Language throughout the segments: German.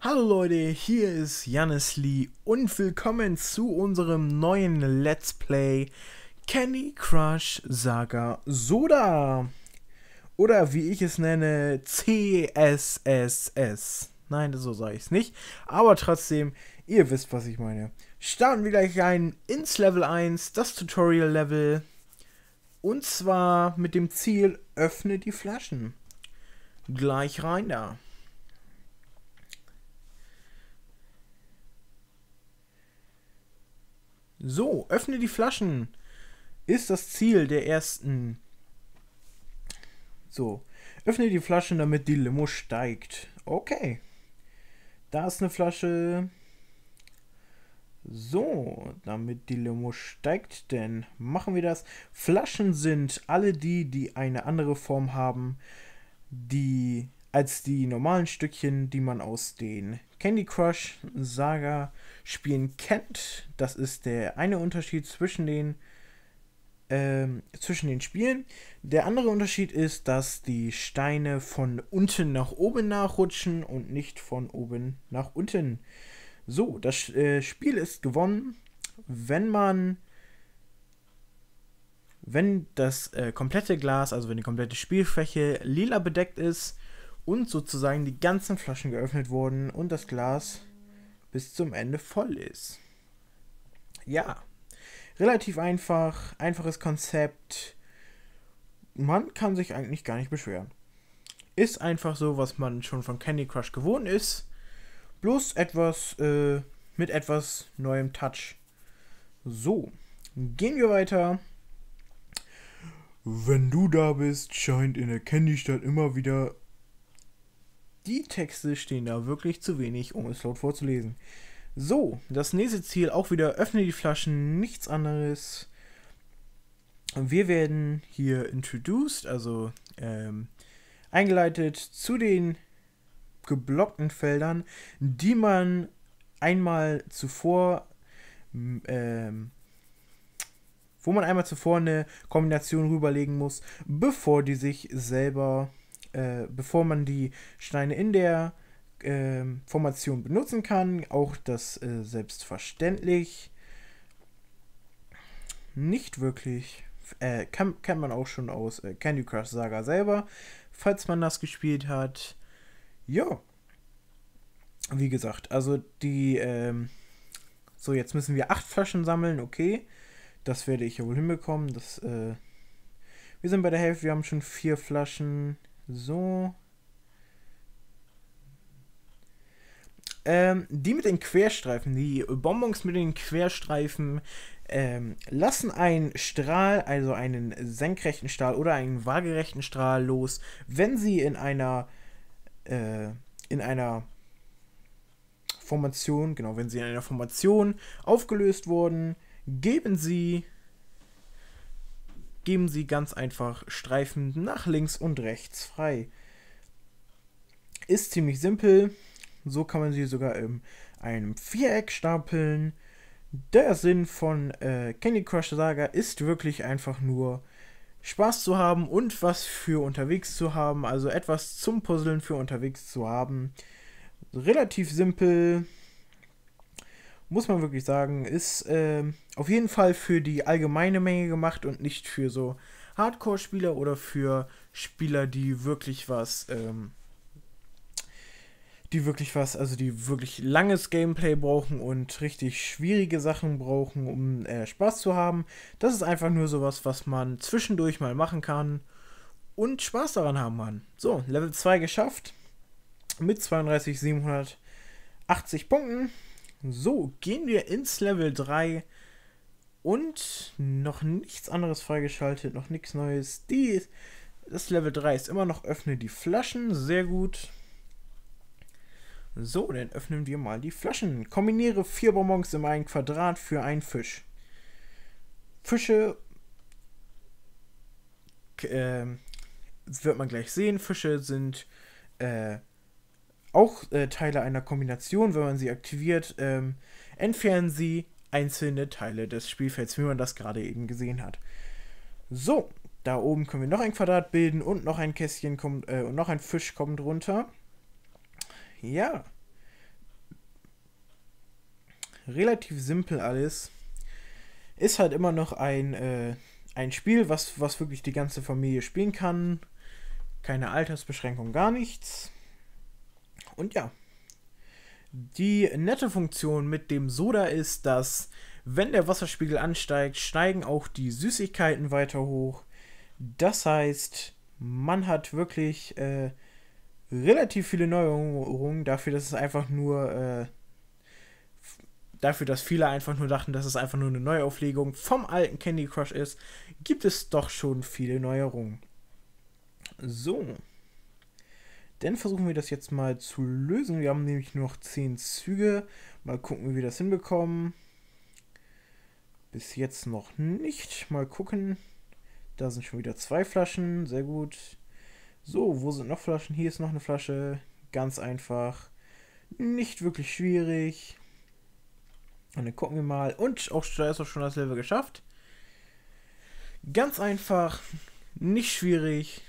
Hallo Leute, hier ist Janis Lee und willkommen zu unserem neuen Let's Play Candy Crush Saga Soda. Oder wie ich es nenne, CSSS. Nein, so sage ich es nicht. Aber trotzdem, ihr wisst, was ich meine. Starten wir gleich ein ins Level 1, das Tutorial Level. Und zwar mit dem Ziel, öffne die Flaschen. Gleich rein da. So, öffne die Flaschen. Ist das Ziel der ersten. So, öffne die Flaschen, damit die Limo steigt. Okay. Da ist eine Flasche. So, damit die Limo steigt, denn machen wir das. Flaschen sind alle die, die eine andere Form haben, die als die normalen Stückchen, die man aus den Candy Crush Saga Spielen kennt. Das ist der eine Unterschied zwischen den ähm, zwischen den Spielen. Der andere Unterschied ist, dass die Steine von unten nach oben nachrutschen und nicht von oben nach unten. So, das äh, Spiel ist gewonnen, wenn man wenn das äh, komplette Glas, also wenn die komplette Spielfläche lila bedeckt ist und sozusagen die ganzen Flaschen geöffnet wurden und das Glas bis zum Ende voll ist. Ja, relativ einfach, einfaches Konzept. Man kann sich eigentlich gar nicht beschweren. Ist einfach so, was man schon von Candy Crush gewohnt ist. Bloß etwas äh, mit etwas neuem Touch. So, gehen wir weiter. Wenn du da bist, scheint in der Candy-Stadt immer wieder die Texte stehen da wirklich zu wenig, um es laut vorzulesen. So, das nächste Ziel, auch wieder öffne die Flaschen, nichts anderes. Wir werden hier introduced, also ähm, eingeleitet zu den geblockten Feldern, die man einmal zuvor, ähm, wo man einmal zuvor eine Kombination rüberlegen muss, bevor die sich selber äh, bevor man die Steine in der äh, Formation benutzen kann. Auch das äh, selbstverständlich. Nicht wirklich. Äh, kann, kennt man auch schon aus äh, Candy Crush Saga selber, falls man das gespielt hat. Ja. Wie gesagt, also die. Ähm, so, jetzt müssen wir acht Flaschen sammeln, okay. Das werde ich ja wohl hinbekommen. Das, äh, wir sind bei der Hälfte, wir haben schon vier Flaschen. So. Ähm, die mit den Querstreifen, die Bonbons mit den Querstreifen, ähm, lassen einen Strahl, also einen senkrechten Strahl oder einen waagerechten Strahl los, wenn sie in einer, äh, in einer Formation, genau, wenn sie in einer Formation aufgelöst wurden, geben sie geben Sie ganz einfach Streifen nach links und rechts frei. Ist ziemlich simpel. So kann man sie sogar in einem Viereck stapeln. Der Sinn von äh, Candy Crush Saga ist wirklich einfach nur Spaß zu haben und was für unterwegs zu haben, also etwas zum Puzzeln für unterwegs zu haben. Relativ simpel, muss man wirklich sagen, ist äh, auf jeden Fall für die allgemeine Menge gemacht und nicht für so Hardcore-Spieler oder für Spieler, die wirklich was, ähm, die wirklich was, also die wirklich langes Gameplay brauchen und richtig schwierige Sachen brauchen, um äh, Spaß zu haben. Das ist einfach nur sowas, was man zwischendurch mal machen kann und Spaß daran haben kann. So, Level 2 geschafft mit 32.780 Punkten. So, gehen wir ins Level 3 und noch nichts anderes freigeschaltet, noch nichts Neues. Die, das Level 3 ist immer noch öffne die Flaschen, sehr gut. So, dann öffnen wir mal die Flaschen. Kombiniere vier Bonbons in ein Quadrat für einen Fisch. Fische äh, wird man gleich sehen. Fische sind äh, auch äh, Teile einer Kombination, wenn man sie aktiviert, ähm, entfernen sie einzelne Teile des Spielfelds, wie man das gerade eben gesehen hat. So, da oben können wir noch ein Quadrat bilden und noch ein Kästchen kommt äh, und noch ein Fisch kommt runter. Ja. Relativ simpel alles. Ist halt immer noch ein, äh, ein Spiel, was, was wirklich die ganze Familie spielen kann. Keine Altersbeschränkung, gar nichts. Und ja. Die nette Funktion mit dem Soda ist, dass wenn der Wasserspiegel ansteigt, steigen auch die Süßigkeiten weiter hoch. Das heißt, man hat wirklich äh, relativ viele Neuerungen dafür, dass es einfach nur äh, dafür, dass viele einfach nur dachten, dass es einfach nur eine Neuauflegung vom alten Candy Crush ist, gibt es doch schon viele Neuerungen. So. Dann versuchen wir das jetzt mal zu lösen. Wir haben nämlich nur noch 10 Züge. Mal gucken, wie wir das hinbekommen. Bis jetzt noch nicht. Mal gucken. Da sind schon wieder zwei Flaschen. Sehr gut. So, wo sind noch Flaschen? Hier ist noch eine Flasche. Ganz einfach. Nicht wirklich schwierig. Und dann gucken wir mal. Und auch da ist auch schon das Level geschafft. Ganz einfach. Nicht schwierig.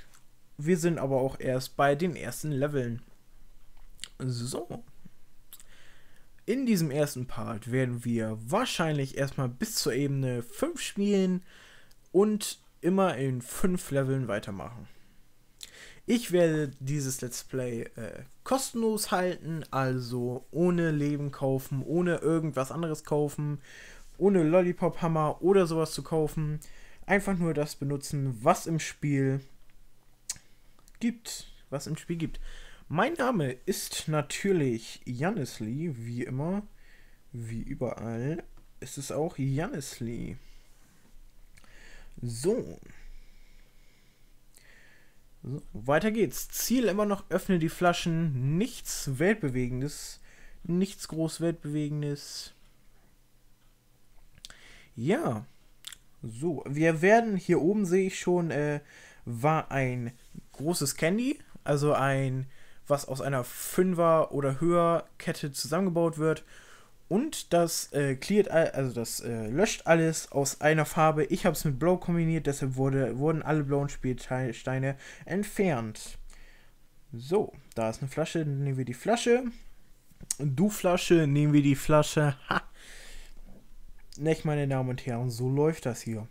Wir sind aber auch erst bei den ersten Leveln. So. In diesem ersten Part werden wir wahrscheinlich erstmal bis zur Ebene 5 spielen und immer in 5 Leveln weitermachen. Ich werde dieses Let's Play äh, kostenlos halten, also ohne Leben kaufen, ohne irgendwas anderes kaufen, ohne Lollipop Hammer oder sowas zu kaufen. Einfach nur das benutzen, was im Spiel gibt, was im Spiel gibt. Mein Name ist natürlich Janisli, wie immer, wie überall. Ist es auch Janisli. So. so. Weiter geht's. Ziel immer noch, öffne die Flaschen. Nichts Weltbewegendes. Nichts groß Weltbewegendes. Ja. So, wir werden, hier oben sehe ich schon, äh, war ein großes Candy, also ein, was aus einer 5er oder höher Kette zusammengebaut wird. Und das äh, cleart, also das äh, löscht alles aus einer Farbe. Ich habe es mit Blau kombiniert, deshalb wurde, wurden alle blauen Spielsteine entfernt. So, da ist eine Flasche, nehmen wir die Flasche. Du Flasche, nehmen wir die Flasche. Ha! Nicht, meine Damen und Herren, so läuft das hier.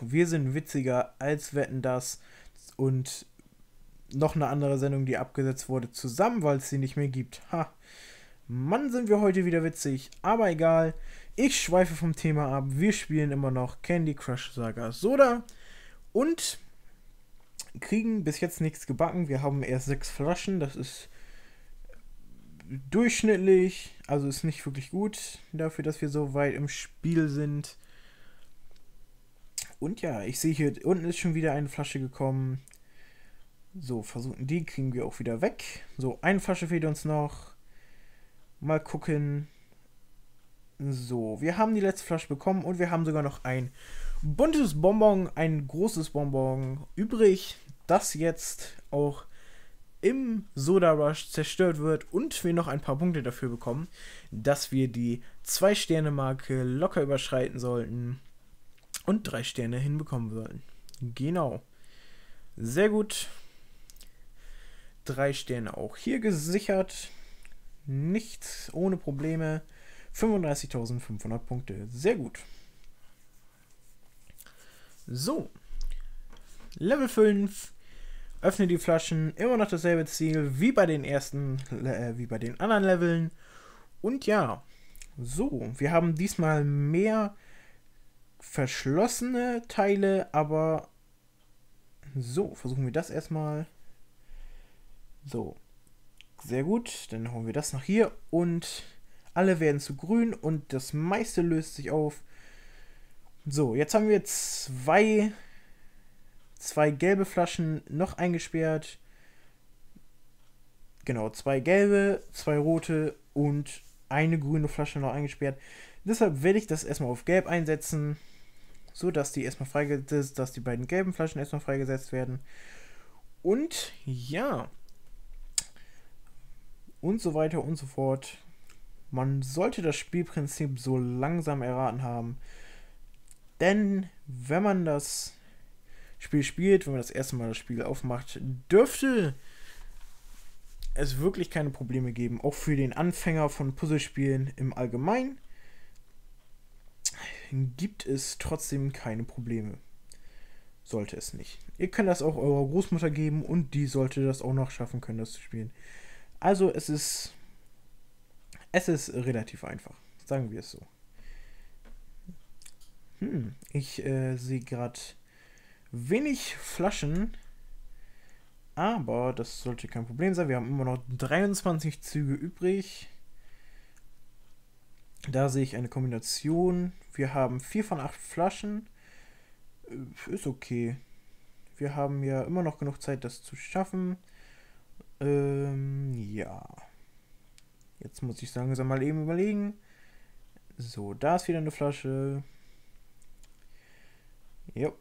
Wir sind witziger als Wetten das und noch eine andere Sendung, die abgesetzt wurde, zusammen, weil es sie nicht mehr gibt. Ha. Mann, sind wir heute wieder witzig, aber egal. Ich schweife vom Thema ab. Wir spielen immer noch Candy Crush Saga Soda und kriegen bis jetzt nichts gebacken. Wir haben erst sechs Flaschen. Das ist durchschnittlich, also ist nicht wirklich gut dafür, dass wir so weit im Spiel sind. Und ja, ich sehe hier unten ist schon wieder eine Flasche gekommen. So, versuchen die kriegen wir auch wieder weg. So, eine Flasche fehlt uns noch. Mal gucken. So, wir haben die letzte Flasche bekommen und wir haben sogar noch ein buntes Bonbon, ein großes Bonbon übrig, das jetzt auch im Soda Rush zerstört wird und wir noch ein paar Punkte dafür bekommen, dass wir die 2-Sterne-Marke locker überschreiten sollten und drei Sterne hinbekommen sollen. Genau. Sehr gut. Drei Sterne auch hier gesichert. Nichts ohne Probleme. 35.500 Punkte. Sehr gut. So. Level 5. Öffne die Flaschen. Immer noch dasselbe Ziel wie bei den ersten, äh, wie bei den anderen Leveln. Und ja, so. Wir haben diesmal mehr verschlossene Teile, aber so, versuchen wir das erstmal. So, sehr gut, dann holen wir das nach hier und alle werden zu grün und das meiste löst sich auf. So, jetzt haben wir zwei, zwei gelbe Flaschen noch eingesperrt. Genau, zwei gelbe, zwei rote und eine grüne Flasche noch eingesperrt. Deshalb werde ich das erstmal auf gelb einsetzen so dass die erstmal freigesetzt, dass die beiden gelben Flaschen erstmal freigesetzt werden. Und ja. Und so weiter und so fort. Man sollte das Spielprinzip so langsam erraten haben. Denn wenn man das Spiel spielt, wenn man das erste Mal das Spiel aufmacht, dürfte es wirklich keine Probleme geben. Auch für den Anfänger von Puzzlespielen im Allgemeinen gibt es trotzdem keine Probleme. Sollte es nicht. Ihr könnt das auch eurer Großmutter geben und die sollte das auch noch schaffen können, das zu spielen. Also es ist. Es ist relativ einfach. Sagen wir es so. Hm, ich äh, sehe gerade wenig Flaschen. Aber das sollte kein Problem sein. Wir haben immer noch 23 Züge übrig. Da sehe ich eine Kombination. Wir haben 4 von 8 Flaschen. Äh, ist okay. Wir haben ja immer noch genug Zeit, das zu schaffen. Ähm, ja. Jetzt muss ich langsam mal eben überlegen. So, da ist wieder eine Flasche. Jo.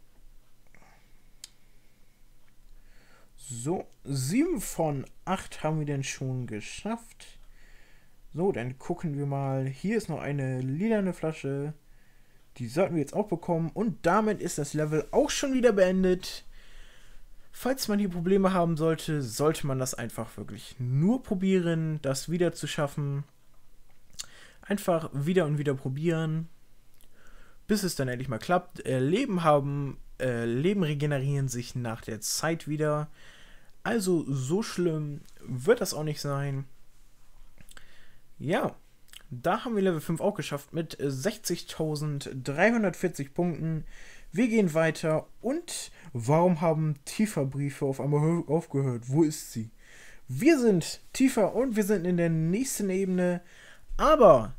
So, 7 von 8 haben wir denn schon geschafft. So, dann gucken wir mal. Hier ist noch eine lilane Flasche. Die sollten wir jetzt auch bekommen. Und damit ist das Level auch schon wieder beendet. Falls man hier Probleme haben sollte, sollte man das einfach wirklich nur probieren, das wieder zu schaffen. Einfach wieder und wieder probieren, bis es dann endlich mal klappt. Äh, Leben haben, äh, Leben regenerieren sich nach der Zeit wieder. Also so schlimm wird das auch nicht sein. Ja, da haben wir Level 5 auch geschafft mit 60.340 Punkten. Wir gehen weiter und warum haben Tieferbriefe auf einmal aufgehört? Wo ist sie? Wir sind tiefer und wir sind in der nächsten Ebene, aber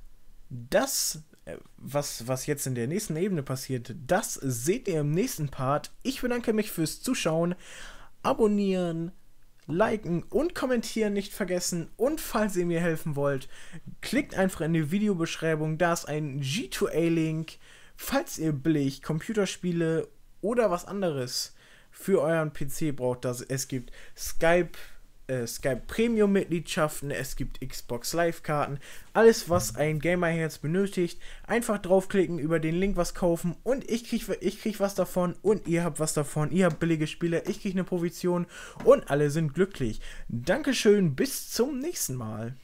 das, äh, was, was jetzt in der nächsten Ebene passiert, das seht ihr im nächsten Part. Ich bedanke mich fürs Zuschauen, abonnieren, liken und kommentieren nicht vergessen. Und falls ihr mir helfen wollt, klickt einfach in die Videobeschreibung. Da ist ein G2A-Link. Falls ihr billig Computerspiele oder was anderes für euren PC braucht, dass es gibt Skype, äh, Skype Premium Mitgliedschaften, ne, es gibt Xbox Live Karten, alles was ein Gamerherz benötigt. Einfach draufklicken, über den Link was kaufen und ich krieg, ich krieg was davon und ihr habt was davon. Ihr habt billige Spiele, ich krieg eine Provision und alle sind glücklich. Dankeschön, bis zum nächsten Mal.